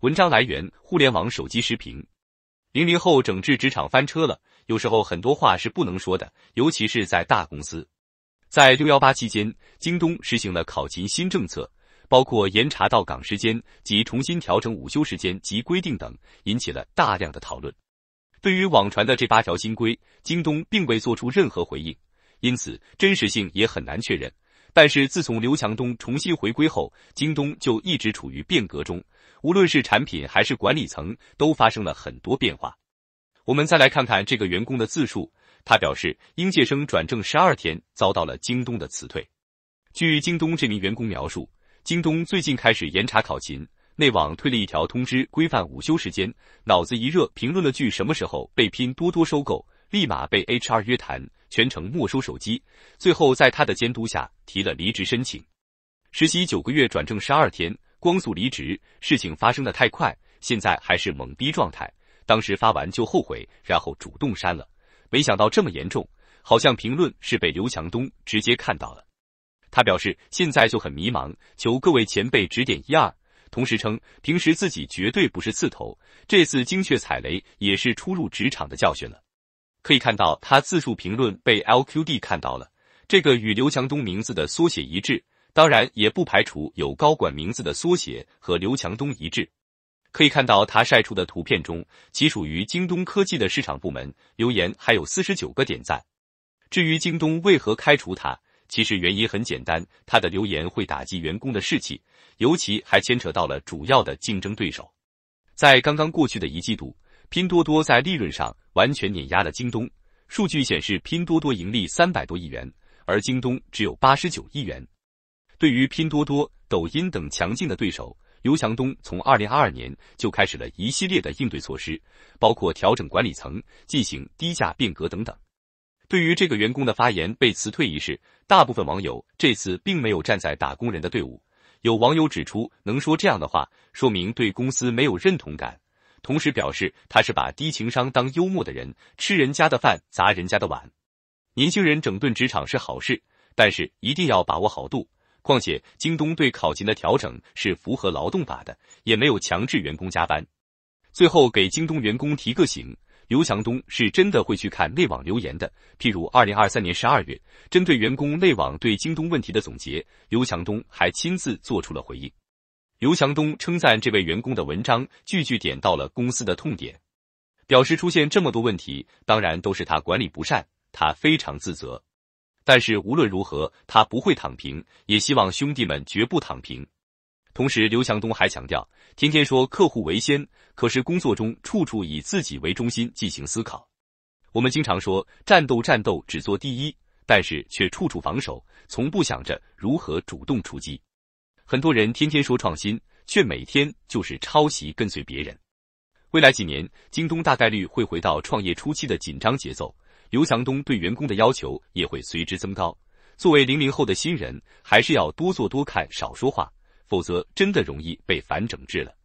文章来源：互联网手机视频。零零后整治职场翻车了，有时候很多话是不能说的，尤其是在大公司。在六幺八期间，京东实行了考勤新政策，包括严查到岗时间及重新调整午休时间及规定等，引起了大量的讨论。对于网传的这八条新规，京东并未做出任何回应，因此真实性也很难确认。但是自从刘强东重新回归后，京东就一直处于变革中，无论是产品还是管理层都发生了很多变化。我们再来看看这个员工的自述，他表示应届生转正十二天遭到了京东的辞退。据京东这名员工描述，京东最近开始严查考勤，内网推了一条通知规范午休时间，脑子一热评论了句什么时候被拼多多收购，立马被 H R 约谈。全程没收手机，最后在他的监督下提了离职申请。实习九个月转正十二天，光速离职，事情发生的太快，现在还是懵逼状态。当时发完就后悔，然后主动删了，没想到这么严重。好像评论是被刘强东直接看到了，他表示现在就很迷茫，求各位前辈指点一二。同时称平时自己绝对不是刺头，这次精确踩雷也是初入职场的教训了。可以看到，他自述评论被 LQD 看到了，这个与刘强东名字的缩写一致。当然，也不排除有高管名字的缩写和刘强东一致。可以看到，他晒出的图片中，其属于京东科技的市场部门，留言还有四十九个点赞。至于京东为何开除他，其实原因很简单，他的留言会打击员工的士气，尤其还牵扯到了主要的竞争对手。在刚刚过去的一季度。拼多多在利润上完全碾压了京东。数据显示，拼多多盈利三百多亿元，而京东只有八十九亿元。对于拼多多、抖音等强劲的对手，刘强东从二零二二年就开始了一系列的应对措施，包括调整管理层、进行低价变革等等。对于这个员工的发言被辞退一事，大部分网友这次并没有站在打工人的队伍。有网友指出，能说这样的话，说明对公司没有认同感。同时表示，他是把低情商当幽默的人，吃人家的饭砸人家的碗。年轻人整顿职场是好事，但是一定要把握好度。况且京东对考勤的调整是符合劳动法的，也没有强制员工加班。最后给京东员工提个醒：刘强东是真的会去看内网留言的。譬如二零二三年十二月，针对员工内网对京东问题的总结，刘强东还亲自做出了回应。刘强东称赞这位员工的文章，句句点到了公司的痛点，表示出现这么多问题，当然都是他管理不善，他非常自责。但是无论如何，他不会躺平，也希望兄弟们绝不躺平。同时，刘强东还强调，天天说客户为先，可是工作中处处以自己为中心进行思考。我们经常说战斗战斗只做第一，但是却处处防守，从不想着如何主动出击。很多人天天说创新，却每天就是抄袭跟随别人。未来几年，京东大概率会回到创业初期的紧张节奏，刘强东对员工的要求也会随之增高。作为零零后的新人，还是要多做多看少说话，否则真的容易被反整治了。